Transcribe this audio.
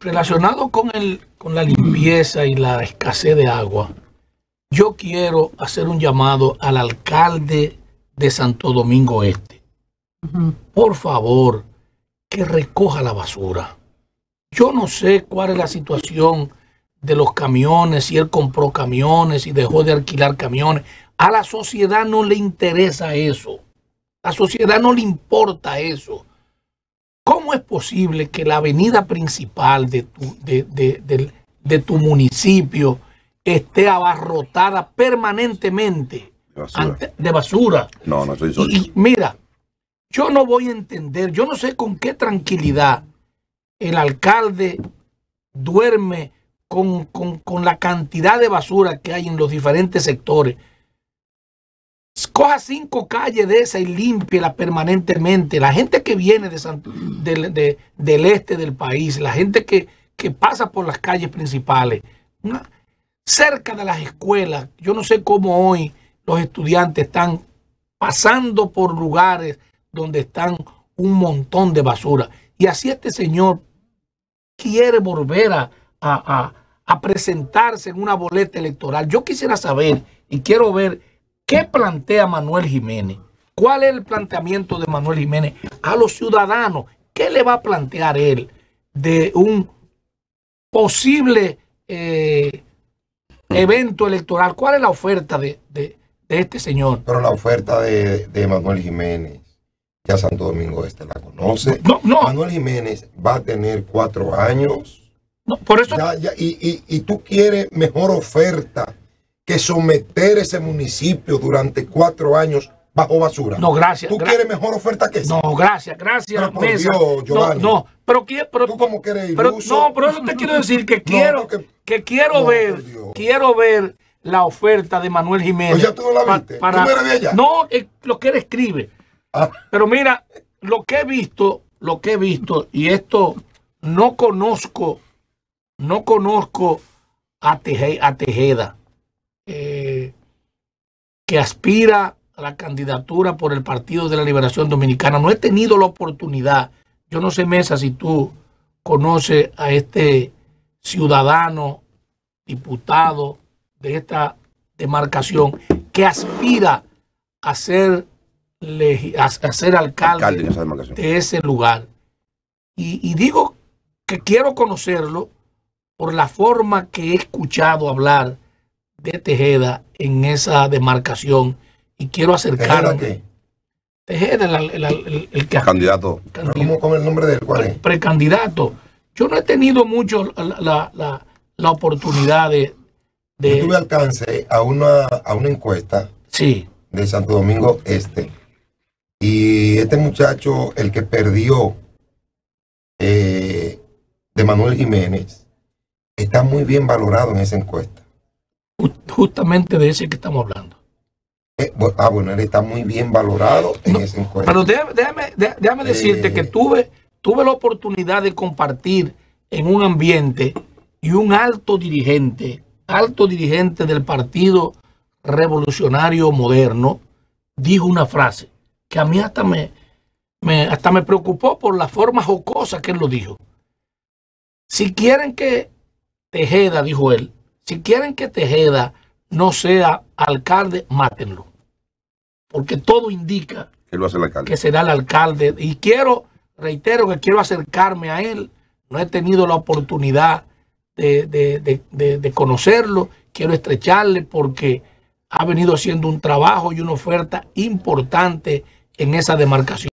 relacionado con, con la limpieza y la escasez de agua, yo quiero hacer un llamado al alcalde de Santo Domingo Este. Por favor, que recoja la basura. Yo no sé cuál es la situación de los camiones, si él compró camiones, y dejó de alquilar camiones. A la sociedad no le interesa eso. A la sociedad no le importa eso. ¿Cómo es posible que la avenida principal de tu, de, tu municipio esté abarrotada permanentemente de basura? No, no estoy solo. mira, yo no voy a entender, yo no sé con qué tranquilidad el alcalde duerme con, con la cantidad de basura que hay en los diferentes sectores Coja cinco calles de esa y límpiela permanentemente. La gente que viene de del este del país, la gente que, pasa por las calles principales, cerca de las escuelas. Yo no sé cómo hoy los estudiantes están pasando por lugares donde están un montón de basura. Y así este señor quiere volver a presentarse en una boleta electoral. Yo quisiera saber y quiero ver ¿Qué plantea Manuel Jiménez? ¿Cuál es el planteamiento de Manuel Jiménez a los ciudadanos? ¿Qué le va a plantear él de un posible eh, evento electoral? ¿Cuál es la oferta de, este señor? Pero la oferta de, Manuel Jiménez, ya Santo Domingo Este la conoce. No, no. Manuel Jiménez va a tener cuatro años. No, por eso. y tú quieres mejor oferta que someter ese municipio durante cuatro años bajo basura. No, gracias. ¿Tú quieres mejor oferta que esa? No, gracias, gracias. Pero No, pero, tú cómo quieres ir. pero, No, pero eso te quiero decir que quiero, que quiero ver, quiero ver la oferta de Manuel Jiménez. Pues ya tú no la viste. No, lo que él escribe. Ah. Pero mira, lo que he visto, lo que he visto, y esto no conozco, no conozco a Tejeda eh, que aspira a la candidatura por el Partido de la Liberación Dominicana. No he tenido la oportunidad. Yo no sé, Mesa, si tú conoces a este ciudadano, diputado de esta demarcación, que aspira a ser, alcalde, de, ese lugar. y digo que quiero conocerlo por la forma que he escuchado hablar de Tejeda en esa demarcación y quiero acercarme. ¿Tejeda, Tejeda el, el, candidato. ¿Cómo el nombre del cual Precandidato. Yo no he tenido mucho la, la, la, oportunidad de, de... Yo tuve alcance a una, a una encuesta sí. de Santo Domingo Este. Y este muchacho, el que perdió eh, de Manuel Jiménez, está muy bien valorado en esa encuesta justamente de ese que estamos hablando. Eh, ah, bueno, él está muy bien valorado en ese encuentro. Pero déjame, eh, decirte que tuve, tuve la oportunidad de compartir en un ambiente y un alto dirigente, alto dirigente del Partido Revolucionario Moderno, dijo una frase que a mí hasta me, me, hasta me preocupó por la forma jocosa que él lo dijo. Si quieren que Tejeda, dijo él, si quieren que Tejeda no sea alcalde, mátenlo. Porque todo indica que, será el alcalde. Y quiero, reitero que quiero acercarme a él. No he tenido la oportunidad de conocerlo. Quiero estrecharle porque ha venido haciendo un trabajo y una oferta importante en esa demarcación.